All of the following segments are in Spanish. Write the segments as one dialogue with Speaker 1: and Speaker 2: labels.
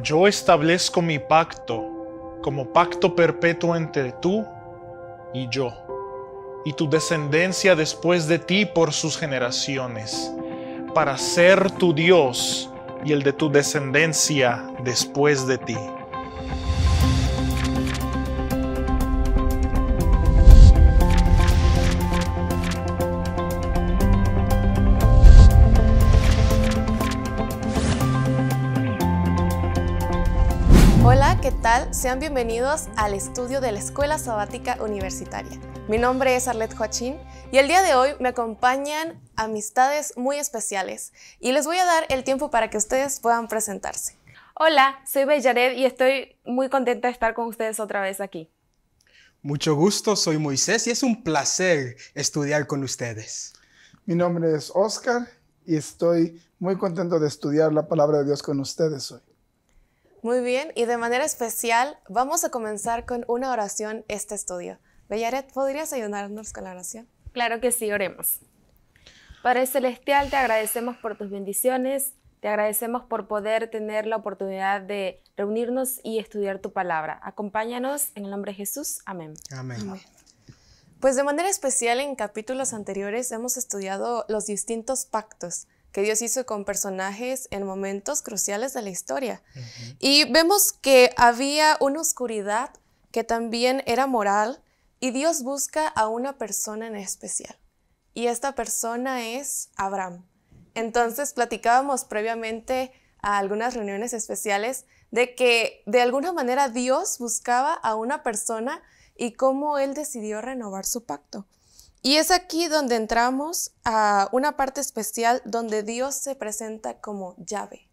Speaker 1: Yo establezco mi pacto como pacto perpetuo entre tú y yo, y tu descendencia después de ti por sus generaciones, para ser tu Dios y el de tu descendencia
Speaker 2: después de ti.
Speaker 3: Sean bienvenidos al estudio de la Escuela Sabática Universitaria. Mi nombre es Arlette Joachín y el día de hoy me acompañan amistades muy especiales y les voy a dar el tiempo para que ustedes puedan presentarse. Hola, soy Bellared y estoy muy contenta de estar con ustedes otra vez aquí.
Speaker 2: Mucho gusto, soy Moisés y es un placer estudiar con ustedes.
Speaker 1: Mi nombre es Oscar y estoy muy contento de estudiar la palabra de Dios con ustedes
Speaker 3: hoy. Muy bien, y de manera especial vamos a comenzar con una oración este estudio. Bellaret, ¿podrías ayudarnos con la oración? Claro que sí, oremos. Padre Celestial, te agradecemos por tus bendiciones, te agradecemos por poder tener la oportunidad de reunirnos y estudiar tu palabra. Acompáñanos en el nombre de Jesús. Amén. Amén. Amén. Pues de manera especial en capítulos anteriores hemos estudiado los distintos pactos que Dios hizo con personajes en momentos cruciales de la historia. Y vemos que había una oscuridad que también era moral y Dios busca a una persona en especial. Y esta persona es Abraham. Entonces platicábamos previamente a algunas reuniones especiales de que de alguna manera Dios buscaba a una persona y cómo él decidió renovar su pacto. Y es aquí donde entramos a una parte especial donde Dios se presenta como llave.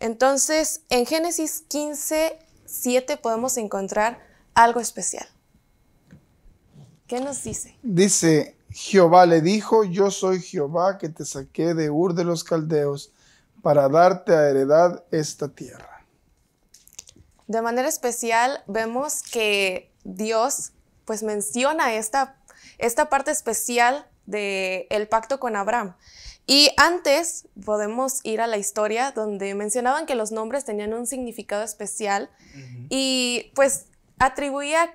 Speaker 3: Entonces, en Génesis 15, 7 podemos encontrar algo especial. ¿Qué nos dice?
Speaker 1: Dice, Jehová le dijo, yo soy Jehová que te saqué de Ur de los Caldeos para darte a heredad esta tierra.
Speaker 3: De manera especial vemos que Dios pues menciona esta esta parte especial del pacto con Abraham. Y antes podemos ir a la historia donde mencionaban que los nombres tenían un significado especial y pues atribuía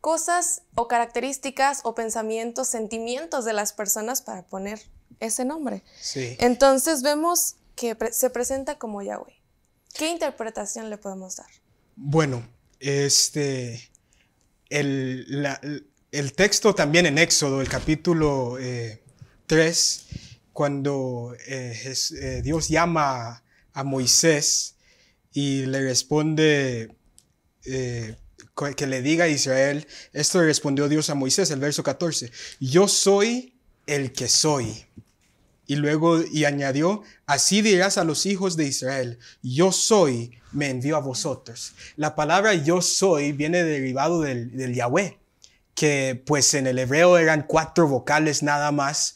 Speaker 3: cosas o características o pensamientos, sentimientos de las personas para poner ese nombre. Entonces vemos que se presenta como Yahweh. ¿Qué interpretación le podemos dar?
Speaker 2: Bueno, este, el, la, el texto también en Éxodo, el capítulo 3, eh, cuando eh, eh, Dios llama a Moisés y le responde que le diga a Israel, esto respondió Dios a Moisés, el verso 14, yo soy el que soy. Y luego, y añadió, así dirás a los hijos de Israel, yo soy, me envió a vosotros. La palabra yo soy viene derivado del, del Yahweh que pues en el hebreo eran cuatro vocales nada más,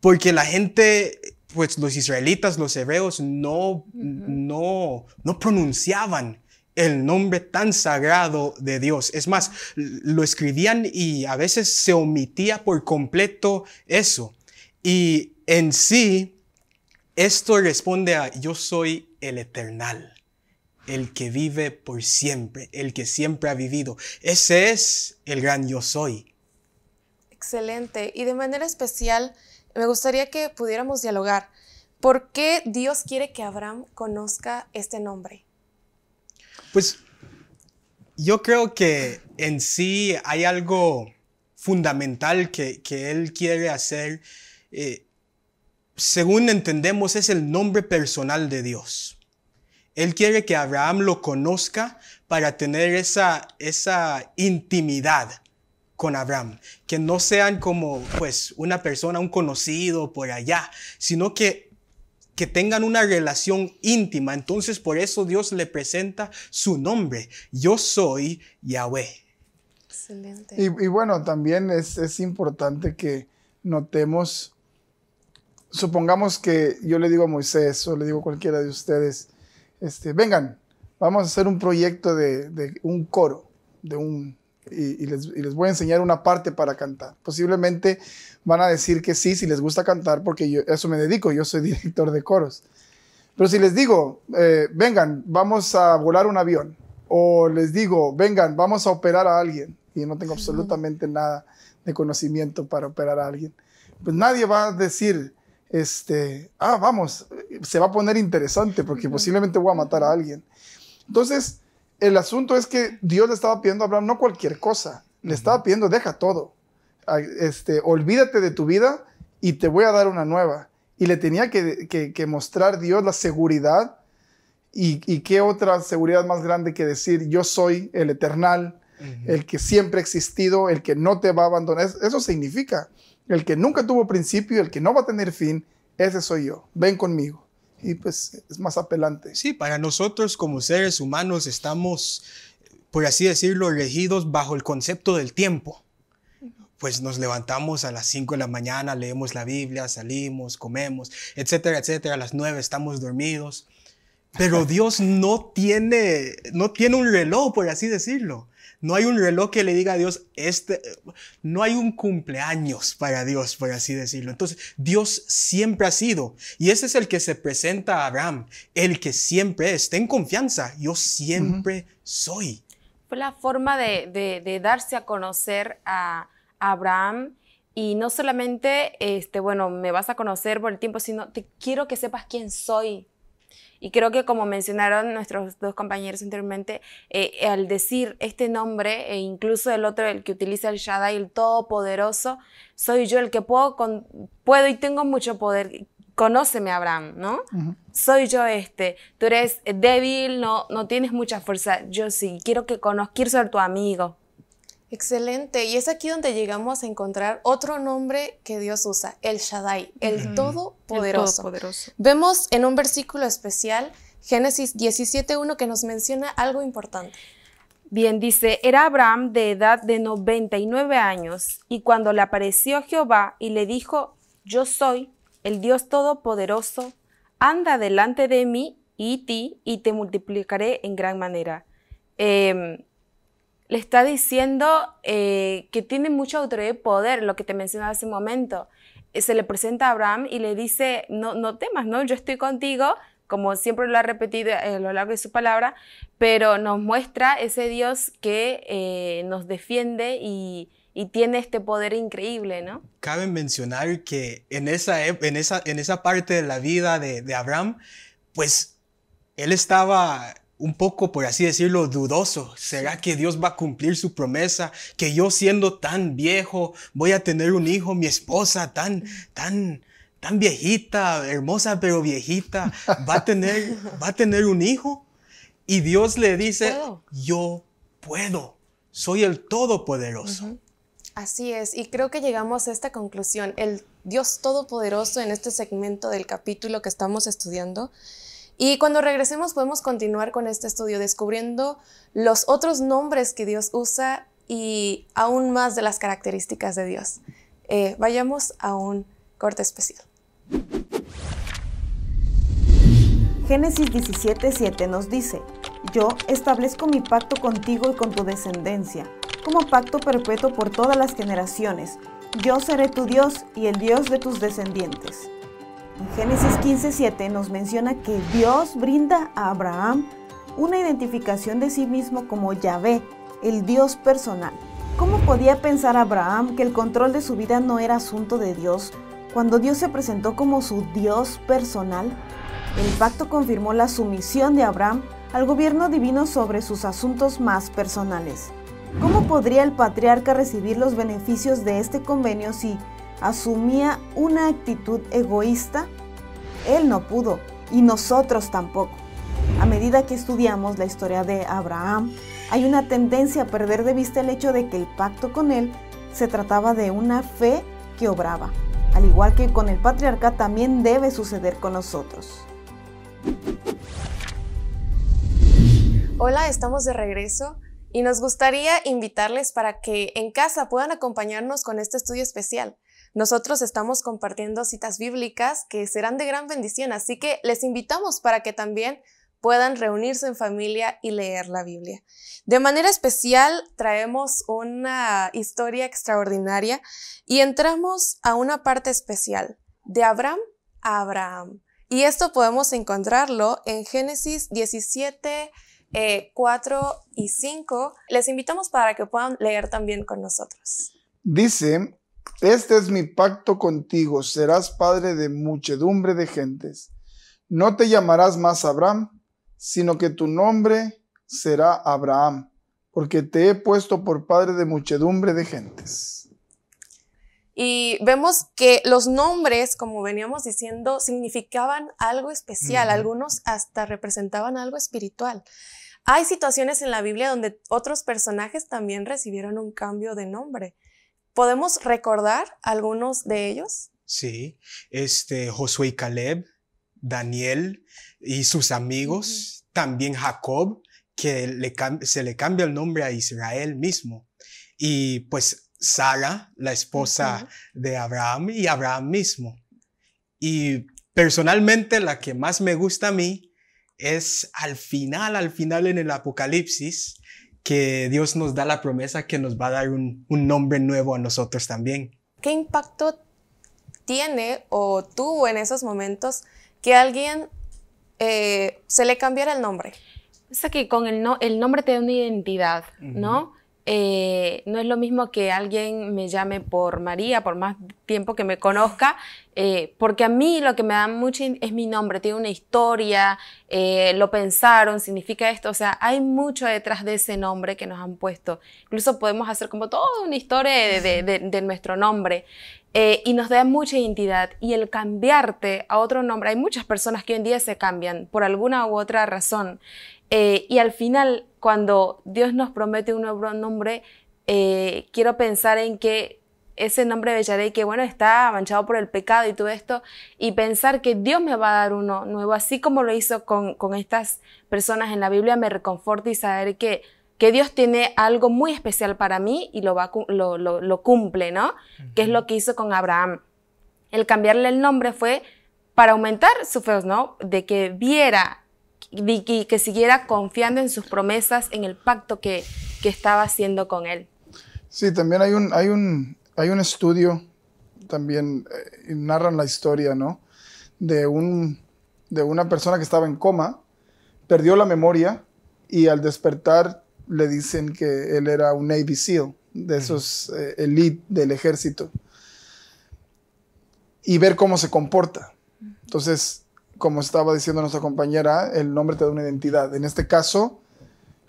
Speaker 2: porque la gente, pues los israelitas, los hebreos, no, no, no pronunciaban el nombre tan sagrado de Dios. Es más, lo escribían y a veces se omitía por completo eso. Y en sí, esto responde a yo soy el eternal el que vive por siempre, el que siempre ha vivido. Ese es el gran yo soy.
Speaker 3: Excelente. Y de manera especial, me gustaría que pudiéramos dialogar. ¿Por qué Dios quiere que Abraham conozca este nombre?
Speaker 2: Pues yo creo que en sí hay algo fundamental que, Él quiere hacer. Eh, según entendemos, es el nombre personal de Dios. Él quiere que Abraham lo conozca para tener esa, esa intimidad con Abraham, que no sean como pues una persona, un conocido por allá, sino que que tengan una relación íntima. Entonces por eso Dios le presenta su nombre. Yo soy Yahweh.
Speaker 3: Excelente.
Speaker 1: Y, bueno, también es, es, importante que notemos, supongamos que yo le digo a Moisés o le digo a cualquiera de ustedes, este, vengan, vamos a hacer un proyecto de, un coro, de un, y, les, voy a enseñar una parte para cantar. Posiblemente van a decir que sí, si les gusta cantar, porque yo eso me dedico, yo soy director de coros. Pero si les digo, eh, vengan, vamos a volar un avión, o les digo, vengan, vamos a operar a alguien, y no tengo absolutamente nada de conocimiento para operar a alguien, pues nadie va a decir, este, ah, vamos, se va a poner interesante porque posiblemente voy a matar a alguien. Entonces, el asunto es que Dios le estaba pidiendo a Abraham no cualquier cosa, le estaba pidiendo deja todo, este, olvídate de tu vida y te voy a dar una nueva. Y le tenía que, mostrar Dios la seguridad y, qué otra seguridad más grande que decir yo soy el eternal, el que siempre ha existido, el que no te va a abandonar. Eso significa el que nunca tuvo principio, el que no va a tener fin, ese soy yo.
Speaker 2: Ven conmigo y pues es más apelante. Sí, para nosotros como seres humanos estamos, por así decirlo, regidos bajo el concepto del tiempo. Pues nos levantamos a las 5 de la mañana, leemos la Biblia, salimos, comemos, etcétera, etcétera. A las 9 estamos dormidos. Pero Dios no tiene, no tiene un reloj, por así decirlo. No hay un reloj que le diga a Dios, este, no hay un cumpleaños para Dios, por así decirlo. Entonces, Dios siempre ha sido. Y ese es el que se presenta a Abraham, el que siempre es. Ten confianza, yo siempre soy.
Speaker 3: Fue la forma de, darse a conocer a Abraham y no solamente, este, bueno, me vas a conocer por el tiempo, sino te quiero que sepas quién soy. Y creo que como mencionaron nuestros dos compañeros anteriormente, eh, al decir este nombre, e incluso el otro, el que utiliza el Shaddai, el Todopoderoso, soy yo el que puedo, puedo y tengo mucho poder. Conóceme, Abraham, ¿no? Soy yo este. Tú eres débil, no, no tienes mucha fuerza. Yo sí, quiero que conozcas, quiero tu amigo. Excelente. Y es aquí donde llegamos a encontrar otro nombre que Dios usa, el Shaddai, el, todopoderoso. Vemos en un versículo especial, Génesis 17.1, que nos menciona algo importante. Bien, dice, era Abraham de edad de 99 años, y cuando le apareció Jehová y le dijo, yo soy el Dios Todopoderoso, anda delante de mí y ti, y te multiplicaré en gran manera. Em, le está diciendo eh, que tiene mucha autoridad y poder, lo que te mencionaba hace un momento. Eh, se le presenta a Abraham y le dice, no, no temas, ¿no? Yo estoy contigo, como siempre lo ha repetido eh, a lo largo de su palabra, pero nos muestra ese Dios que nos defiende y, tiene este poder increíble, ¿no?
Speaker 2: Cabe mencionar que en esa, en esa, en esa parte de la vida de, de Abraham, pues él estaba un poco, por así decirlo, dudoso. ¿Será que Dios va a cumplir su promesa? Que yo siendo tan viejo voy a tener un hijo, mi esposa tan, tan, tan viejita, hermosa pero viejita, va a tener, va a tener un hijo. Y Dios le dice, yo puedo, soy el todopoderoso.
Speaker 3: Así es, y creo que llegamos a esta conclusión. El Dios todopoderoso en este segmento del capítulo que estamos estudiando y cuando regresemos podemos continuar con este estudio descubriendo los otros nombres que Dios usa y aún más de las características de Dios. Eh, vayamos a un corte especial.
Speaker 4: Génesis 17:7 nos dice, yo establezco mi pacto contigo y con tu descendencia, como pacto perpetuo por todas las generaciones. Yo seré tu Dios y el Dios de tus descendientes. En Génesis 15:7 nos menciona que Dios brinda a Abraham una identificación de sí mismo como Yahvé, el Dios personal. ¿Cómo podía pensar Abraham que el control de su vida no era asunto de Dios cuando Dios se presentó como su Dios personal? El pacto confirmó la sumisión de Abraham al gobierno divino sobre sus asuntos más personales. ¿Cómo podría el patriarca recibir los beneficios de este convenio si asumía una actitud egoísta, él no pudo y nosotros tampoco. A medida que estudiamos la historia de Abraham, hay una tendencia a perder de vista el hecho de que el pacto con él se trataba de una fe que obraba. Al igual que con el patriarca también debe suceder con nosotros.
Speaker 3: Hola, estamos de regreso y nos gustaría invitarles para que en casa puedan acompañarnos con este estudio especial. Nosotros estamos compartiendo citas bíblicas que serán de gran bendición, así que les invitamos para que también puedan reunirse en familia y leer la Biblia. De manera especial traemos una historia extraordinaria y entramos a una parte especial, de Abraham a Abraham. Y esto podemos encontrarlo en Génesis 17, 4 eh, y 5. Les invitamos para que puedan leer también con nosotros.
Speaker 1: Dice, este es mi pacto contigo, serás padre de muchedumbre de gentes. No te llamarás más Abraham, sino que tu nombre será Abraham, porque te he puesto por padre de muchedumbre de gentes.
Speaker 3: Y vemos que los nombres, como veníamos diciendo, significaban algo especial, algunos hasta representaban algo espiritual. Hay situaciones en la Biblia donde otros personajes también recibieron un cambio de nombre. ¿Podemos recordar algunos de ellos?
Speaker 2: Sí, este, Josué y Caleb, Daniel y sus amigos, también Jacob, que se le cambia el nombre a Israel mismo, y pues Sara, la esposa de Abraham, y Abraham mismo. Y personalmente la que más me gusta a mí es al final, al final en el Apocalipsis, que Dios nos da la promesa que nos va a dar un, nombre nuevo a nosotros también.
Speaker 3: ¿Qué impacto tiene o tuvo en esos momentos que alguien eh, se le cambiara el nombre? es que con el, el nombre te da una identidad, ¿no? Eh, no es lo mismo que alguien me llame por María, por más tiempo que me conozca, eh, porque a mí lo que me da mucho es mi nombre, tiene una historia, eh, lo pensaron, significa esto, o sea, hay mucho detrás de ese nombre que nos han puesto. Incluso podemos hacer como toda una historia de, nuestro nombre. y nos da mucha identidad. Y el cambiarte a otro nombre, hay muchas personas que hoy en día se cambian por alguna u otra razón. Eh, y al final, cuando Dios nos promete un nuevo nombre, eh, quiero pensar en que ese nombre Bellaré, que bueno, está manchado por el pecado y todo esto, y pensar que Dios me va a dar uno nuevo, así como lo hizo con, estas personas en la Biblia, me reconforta y saber que, que Dios tiene algo muy especial para mí y lo, va, lo, cumple, ¿no? Que es lo que hizo con Abraham. El cambiarle el nombre fue para aumentar su fe, ¿no? De que viera y que, siguiera confiando en sus promesas, en el pacto que, estaba haciendo con él.
Speaker 1: Sí, también hay un, hay un, hay un estudio, también eh, narran la historia, ¿no? De, un, de una persona que estaba en coma, perdió la memoria y al despertar le dicen que él era un Navy SEAL, de esos eh, elite del ejército, y ver cómo se comporta. Entonces, como estaba diciendo nuestra compañera, el nombre te da una identidad. En este caso,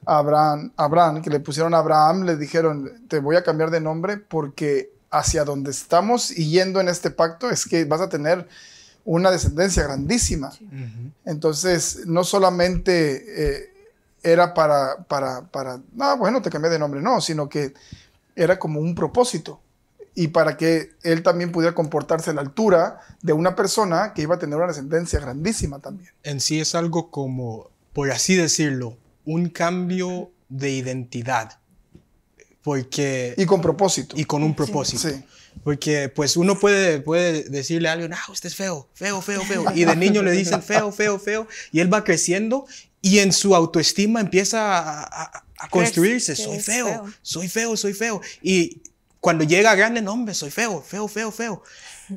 Speaker 1: Abraham, Abraham, que le pusieron Abraham, le dijeron, te voy a cambiar de nombre porque hacia donde estamos y yendo en este pacto es que vas a tener una descendencia grandísima. Entonces, no solamente eh, era para, para, para, ah, bueno, te cambié de nombre, no, sino que era como un propósito y para que él también pudiera comportarse a la altura de una persona
Speaker 2: que iba a tener una ascendencia grandísima también. En sí es algo como, por así decirlo, un cambio de identidad. Porque... Y con propósito. Y con un propósito. Porque pues uno puede, puede decirle a alguien, ah, usted es feo, feo, feo, feo. Y de niño le dicen feo, feo, feo. Y él va creciendo y en su autoestima empieza a, a, a construirse. Soy feo, soy feo, soy feo. Y cuando llega grande, nombre, soy feo, feo, feo, feo.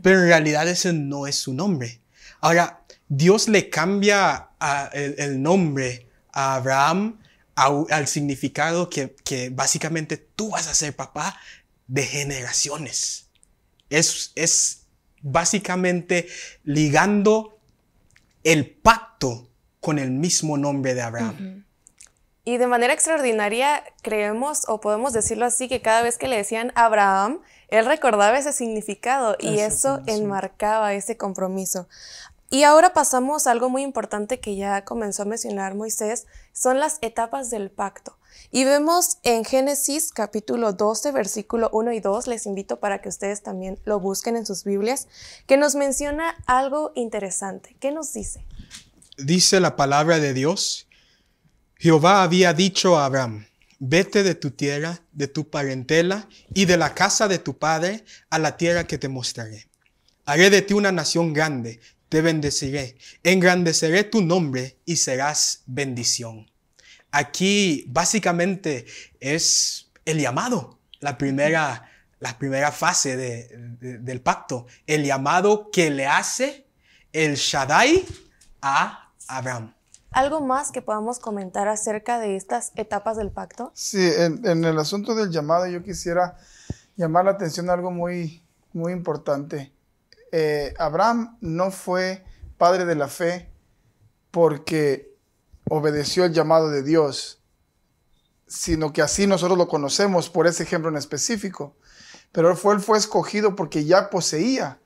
Speaker 2: Pero en realidad ese no es su nombre. Ahora, Dios le cambia el, nombre a Abraham al significado que, básicamente tú vas a ser papá de generaciones. Es, básicamente ligando el pacto con el mismo nombre de Abraham.
Speaker 3: Y de manera extraordinaria creemos, o podemos decirlo así, que cada vez que le decían Abraham, él recordaba ese significado y eso, enmarcaba ese compromiso. Y ahora pasamos a algo muy importante que ya comenzó a mencionar Moisés, son las etapas del pacto. Y vemos en Génesis capítulo 12, versículo 1 y 2, les invito para que ustedes también lo busquen en sus Biblias, que nos menciona algo interesante. ¿Qué nos dice?
Speaker 2: Dice la palabra de Dios Jehová había dicho a Abraham, vete de tu tierra, de tu parentela y de la casa de tu padre a la tierra que te mostraré. Haré de ti una nación grande, te bendeciré, engrandeceré tu nombre y serás bendición. Aquí básicamente es el llamado, la primera, la primera fase del pacto, el llamado que le hace el Shaddai a Abraham.
Speaker 3: ¿Algo más que podamos comentar acerca de estas etapas del pacto?
Speaker 1: Sí, en, el asunto del llamado yo quisiera llamar la atención a algo muy, muy importante. Eh, Abraham no fue padre de la fe porque obedeció el llamado de Dios, sino que así nosotros lo conocemos por ese ejemplo en específico. Pero él fue, él fue escogido porque ya poseía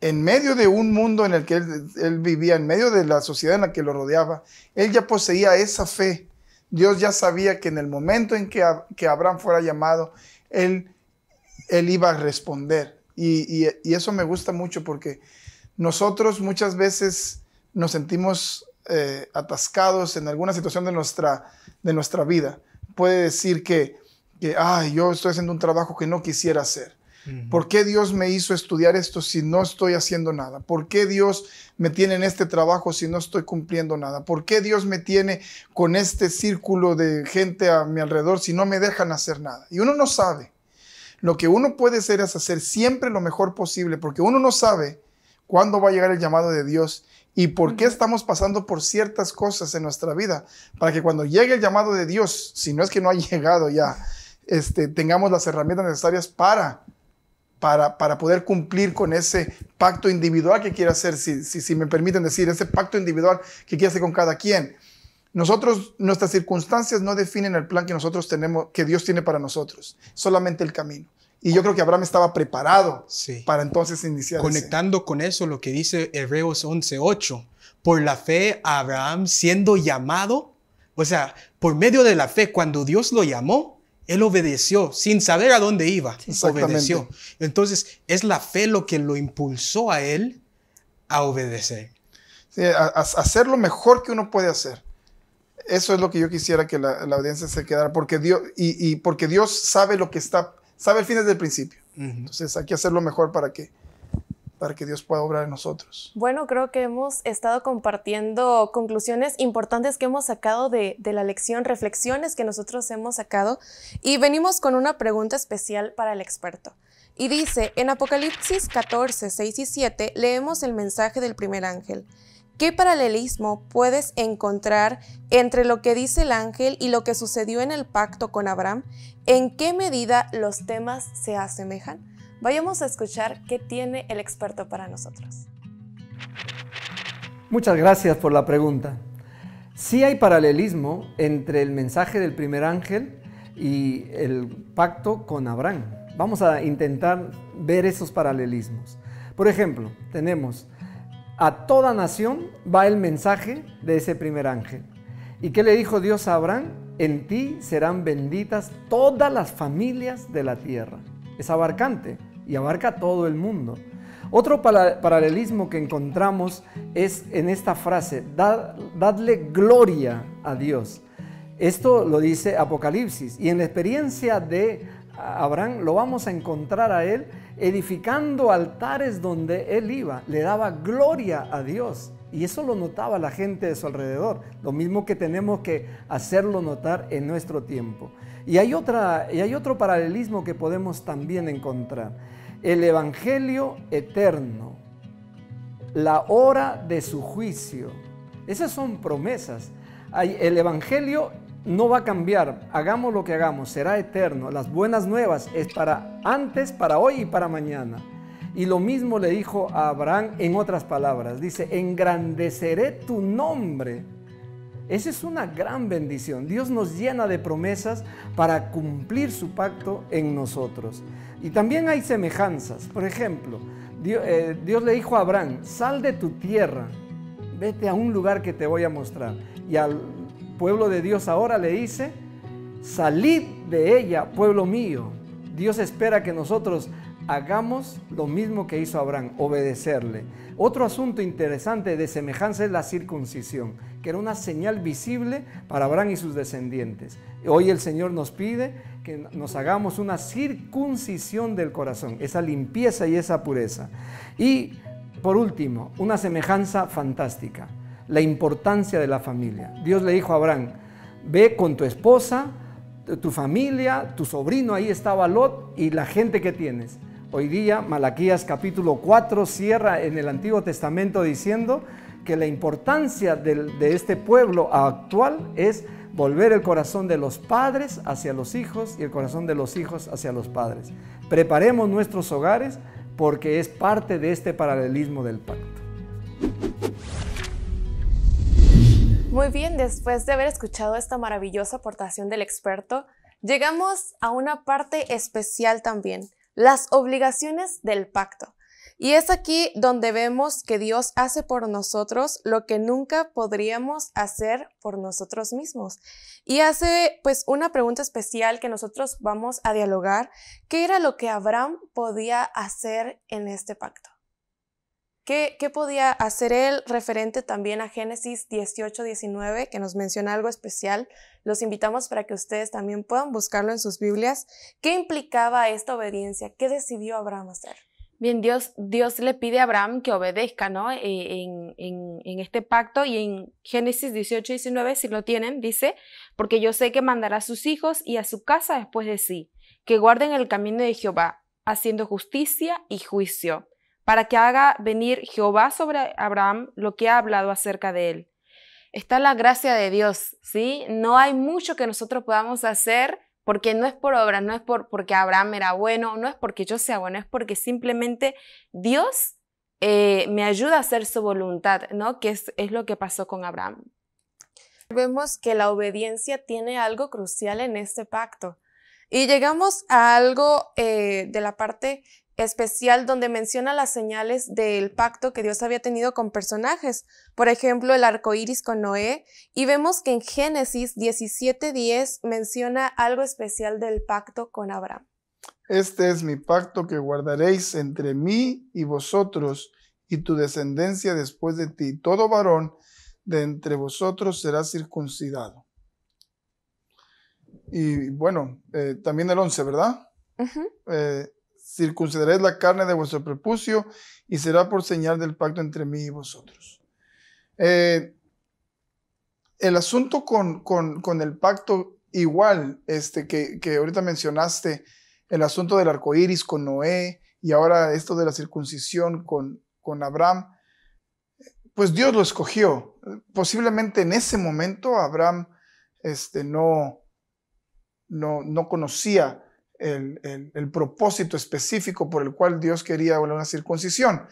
Speaker 1: en medio de un mundo en el que él, vivía, en medio de la sociedad en la que lo rodeaba, él ya poseía esa fe. Dios ya sabía que en el momento en que, que Abraham fuera llamado, él, él iba a responder. Y, eso me gusta mucho porque nosotros muchas veces nos sentimos eh, atascados en alguna situación de nuestra, de nuestra vida. Puede decir que, que, ay, yo estoy haciendo un trabajo que no quisiera hacer ¿Por qué Dios me hizo estudiar esto si no estoy haciendo nada? ¿Por qué Dios me tiene en este trabajo si no estoy cumpliendo nada? ¿Por qué Dios me tiene con este círculo de gente a mi alrededor si no me dejan hacer nada? Y uno no sabe. Lo que uno puede hacer es hacer siempre lo mejor posible, porque uno no sabe cuándo va a llegar el llamado de Dios y por qué estamos pasando por ciertas cosas en nuestra vida, para que cuando llegue el llamado de Dios, si no es que no ha llegado ya, este, tengamos las herramientas necesarias para para, poder cumplir con ese pacto individual que quiere hacer, si, me permiten decir, ese pacto individual que quiere hacer con cada quien. Nosotros, nuestras circunstancias no definen el plan que nosotros tenemos, que Dios tiene para nosotros, solamente el camino. Y yo creo que Abraham estaba preparado
Speaker 2: para entonces iniciar. Conectando con eso, lo que dice Hebreos 11:8, por la fe Abraham siendo llamado, o sea, por medio de la fe, cuando Dios lo llamó, él obedeció sin saber a dónde iba. Obedeció. Entonces, es la fe lo que lo impulsó a él a obedecer.
Speaker 1: hacer lo mejor que uno puede hacer. Eso es lo que yo quisiera que la, audiencia se quedara, porque Dios, y, porque Dios sabe lo que está, sabe el fin desde el principio. Entonces, hay que hacer lo mejor para que para que Dios pueda obrar en nosotros.
Speaker 3: Bueno, creo que hemos estado compartiendo conclusiones importantes que hemos sacado de, de, la lección, reflexiones que nosotros hemos sacado, y venimos con una pregunta especial para el experto. Y dice, en Apocalipsis 14, 6 y 7 leemos el mensaje del primer ángel. ¿Qué paralelismo puedes encontrar entre lo que dice el ángel y lo que sucedió en el pacto con Abraham? ¿En qué medida los temas se asemejan? Vayamos a escuchar qué tiene el experto para nosotros.
Speaker 5: Muchas gracias por la pregunta. Sí hay paralelismo entre el mensaje del primer ángel y el pacto con Abraham. Vamos a intentar ver esos paralelismos. Por ejemplo, tenemos a toda nación va el mensaje de ese primer ángel. ¿Y qué le dijo Dios a Abraham? En ti serán benditas todas las familias de la tierra. Es abarcante y abarca todo el mundo. Otro paralelismo que encontramos es en esta frase, dadle gloria a Dios. Esto lo dice Apocalipsis y en la experiencia de Abraham lo vamos a encontrar a él edificando altares donde él iba, le daba gloria a Dios. Y eso lo notaba la gente de su alrededor, lo mismo que tenemos que hacerlo notar en nuestro tiempo. Y hay, otra, y hay otro paralelismo que podemos también encontrar, el Evangelio eterno, la hora de su juicio. Esas son promesas. El Evangelio no va a cambiar. Hagamos lo que hagamos, será eterno. Las buenas nuevas es para antes, para hoy y para mañana. Y lo mismo le dijo a Abraham en otras palabras. Dice, engrandeceré tu nombre. Esa es una gran bendición. Dios nos llena de promesas para cumplir su pacto en nosotros. Y también hay semejanzas. Por ejemplo, Dios, eh, le dijo a Abraham, sal de tu tierra, vete a un lugar que te voy a mostrar. Y al pueblo de Dios ahora le dice, salid de ella, pueblo mío. Dios espera que nosotros hagamos lo mismo que hizo Abraham, obedecerle. Otro asunto interesante de semejanza es la circuncisión, que era una señal visible para Abraham y sus descendientes. Hoy el Señor nos pide que nos hagamos una circuncisión del corazón, esa limpieza y esa pureza. Y por último, una semejanza fantástica la importancia de la familia. Dios le dijo a Abraham, ve con tu esposa, tu familia, tu sobrino, ahí estaba Lot y la gente que tienes. Hoy día Malaquías capítulo 4 cierra en el Antiguo Testamento diciendo que la importancia de, de este pueblo actual es volver el corazón de los padres hacia los hijos y el corazón de los hijos hacia los padres. Preparemos nuestros hogares porque es parte de este paralelismo del pacto.
Speaker 3: Muy bien, después de haber escuchado esta maravillosa aportación del experto, llegamos a una parte especial también, las obligaciones del pacto. Y es aquí donde vemos que Dios hace por nosotros lo que nunca podríamos hacer por nosotros mismos. Y hace pues una pregunta especial que nosotros vamos a dialogar, ¿qué era lo que Abraham podía hacer en este pacto? ¿Qué, podía hacer él referente también a Génesis 18-19, que nos menciona algo especial? Los invitamos para que ustedes también puedan buscarlo en sus Biblias. ¿Qué implicaba esta obediencia? ¿Qué decidió Abraham hacer? Bien, Dios, Dios le pide a Abraham que obedezca ¿no? Eh, en, en, este pacto y en Génesis 18 19, si lo tienen, dice, porque yo sé que mandará a sus hijos y a su casa después de sí, que guarden el camino de Jehová, haciendo justicia y juicio para que haga venir Jehová sobre Abraham lo que ha hablado acerca de él. Está la gracia de Dios, ¿sí? No hay mucho que nosotros podamos hacer porque no es por obra, no es por, porque Abraham era bueno, no es porque yo sea bueno, es porque simplemente Dios eh, me ayuda a hacer su voluntad, ¿no? Que es, lo que pasó con Abraham. Vemos que la obediencia tiene algo crucial en este pacto. Y llegamos a algo eh, de la parte especial donde menciona las señales del pacto que Dios había tenido con personajes, por ejemplo, el arco iris con Noé, y vemos que en Génesis 17:10 menciona algo especial del pacto con Abraham.
Speaker 1: Este es mi pacto que guardaréis entre mí y vosotros y tu descendencia después de ti. Todo varón de entre vosotros será circuncidado. Y bueno, eh, también el 11, ¿verdad? circuncidaréis la carne de vuestro prepucio y será por señal del pacto entre mí y vosotros. Eh, el asunto con, el pacto igual este, que, que, ahorita mencionaste, el asunto del arco iris con Noé y ahora esto de la circuncisión con, con Abraham, pues Dios lo escogió. Posiblemente en ese momento Abraham este, no, no, no conocía el, el, propósito específico por el cual Dios quería una circuncisión.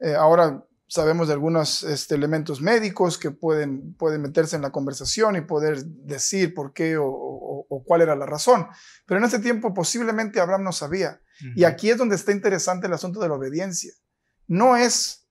Speaker 1: Eh, ahora sabemos de algunos este, elementos médicos que pueden, pueden meterse en la conversación y poder decir por qué o, cuál era la razón. Pero en ese tiempo posiblemente Abraham no sabía. Y aquí es donde está interesante el asunto de la obediencia. No es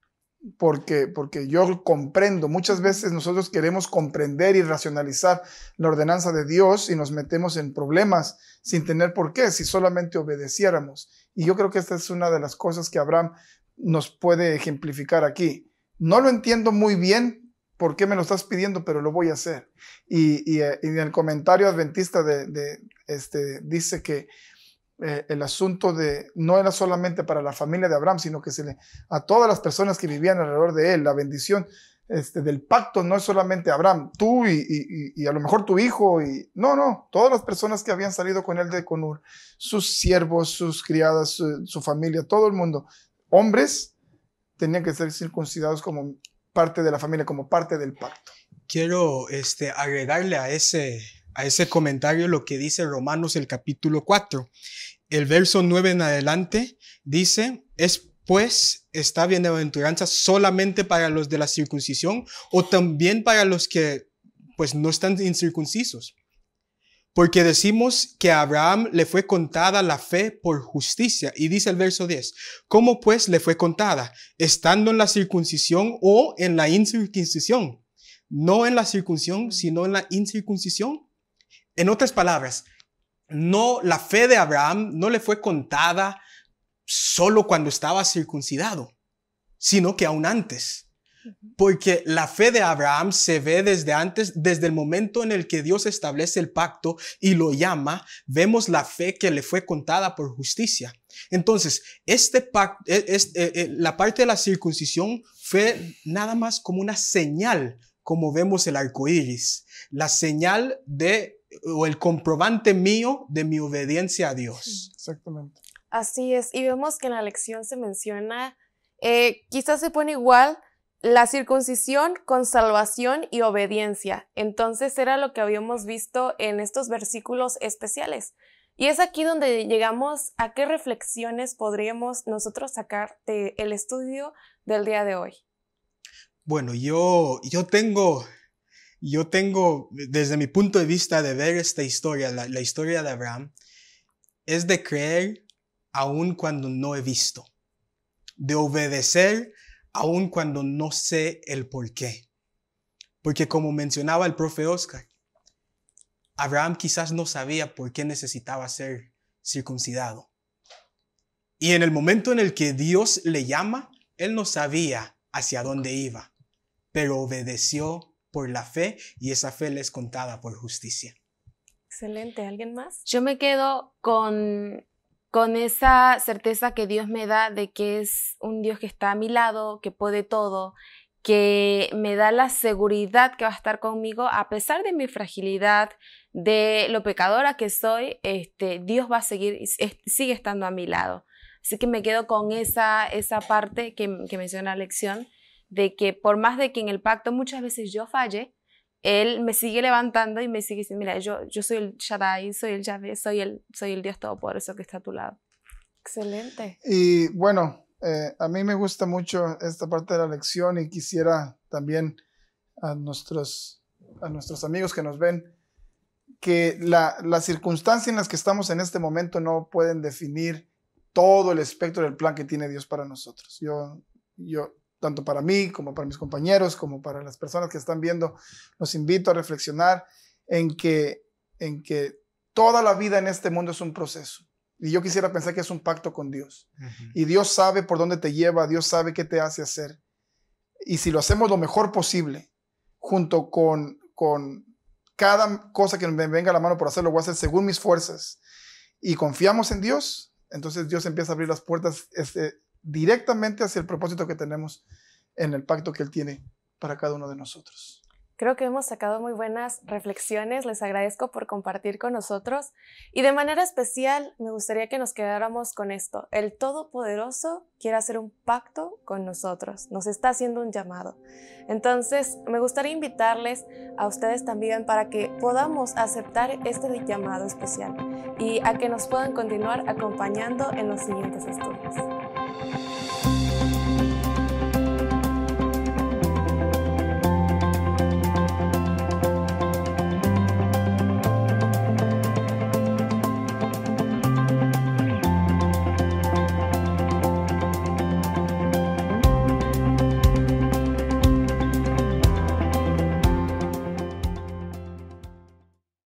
Speaker 1: porque, porque yo comprendo. Muchas veces nosotros queremos comprender y racionalizar la ordenanza de Dios y nos metemos en problemas sin tener por qué, si solamente obedeciéramos. Y yo creo que esta es una de las cosas que Abraham nos puede ejemplificar aquí. No lo entiendo muy bien, ¿por qué me lo estás pidiendo? Pero lo voy a hacer. Y, y, eh, en el comentario adventista de, de, este, dice que eh, el asunto de, no era solamente para la familia de Abraham, sino que se le, a todas las personas que vivían alrededor de él, la bendición este, del pacto no es solamente Abraham, tú y, a lo mejor tu hijo, y no, no, todas las personas que habían salido con él de Conur, sus siervos, sus criadas, su, familia, todo el mundo, hombres, tenían que ser circuncidados como
Speaker 2: parte de la familia, como parte del pacto. Quiero este, agregarle a ese a ese comentario lo que dice Romanos el capítulo 4. El verso 9 en adelante dice, es pues esta bienaventuranza solamente para los de la circuncisión o también para los que pues no están incircuncisos. Porque decimos que a Abraham le fue contada la fe por justicia. Y dice el verso 10, ¿cómo pues le fue contada? ¿Estando en la circuncisión o en la incircuncisión? No en la circuncisión, sino en la incircuncisión en otras palabras, no la fe de Abraham no le fue contada solo cuando estaba circuncidado, sino que aún antes. Porque la fe de Abraham se ve desde antes, desde el momento en el que Dios establece el pacto y lo llama, vemos la fe que le fue contada por justicia. Entonces, este pacto, e, e, e, la parte de la circuncisión fue nada más como una señal, como vemos el arco iris, la señal de o el comprobante mío de mi obediencia a Dios. Exactamente.
Speaker 3: Así es, y vemos que en la lección se menciona, eh, quizás se pone igual la circuncisión con salvación y obediencia. Entonces era lo que habíamos visto en estos versículos especiales. Y es aquí donde llegamos a qué reflexiones podríamos nosotros sacar del estudio del día de hoy.
Speaker 2: Bueno, yo, yo tengo yo tengo, desde mi punto de vista de ver esta historia, la, historia de Abraham, es de creer aún cuando no he visto, de obedecer aún cuando no sé el por qué. Porque como mencionaba el profe Oscar, Abraham quizás no sabía por qué necesitaba ser circuncidado. Y en el momento en el que Dios le llama, él no sabía hacia dónde iba, pero obedeció por la fe y esa fe les es contada por justicia.
Speaker 3: Excelente. ¿Alguien más? Yo me quedo con, con esa certeza que Dios me da de que es un Dios que está a mi lado, que puede todo, que me da la seguridad que va a estar conmigo a pesar de mi fragilidad, de lo pecadora que soy, este, Dios va a seguir, sigue estando a mi lado. Así que me quedo con esa, esa parte que, que menciona la lección de que por más de que en el pacto muchas veces yo falle, él me sigue levantando y me sigue diciendo, mira, yo, yo soy el Shaddai, soy el Yahvé, soy el, soy el Dios eso que está a tu lado. Excelente.
Speaker 1: Y bueno, eh, a mí me gusta mucho esta parte de la lección y quisiera también a nuestros, a nuestros amigos que nos ven que las circunstancias en las que estamos en este momento no pueden definir todo el espectro del plan que tiene Dios para nosotros. Yo, yo tanto para mí como para mis compañeros, como para las personas que están viendo, los invito a reflexionar en que, en que toda la vida en este mundo es un proceso. Y yo quisiera pensar que es un pacto con Dios. Y Dios sabe por dónde te lleva, Dios sabe qué te hace hacer. Y si lo hacemos lo mejor posible, junto con, con cada cosa que me venga a la mano por hacerlo, voy a hacer según mis fuerzas, y confiamos en Dios, entonces Dios empieza a abrir las puertas este, directamente hacia el propósito que tenemos en el pacto que Él tiene para cada uno de nosotros.
Speaker 3: Creo que hemos sacado muy buenas reflexiones, les agradezco por compartir con nosotros y de manera especial me gustaría que nos quedáramos con esto. El Todopoderoso quiere hacer un pacto con nosotros, nos está haciendo un llamado. Entonces, me gustaría invitarles a ustedes también para que podamos aceptar este llamado especial y a que nos puedan continuar acompañando en los
Speaker 4: siguientes estudios.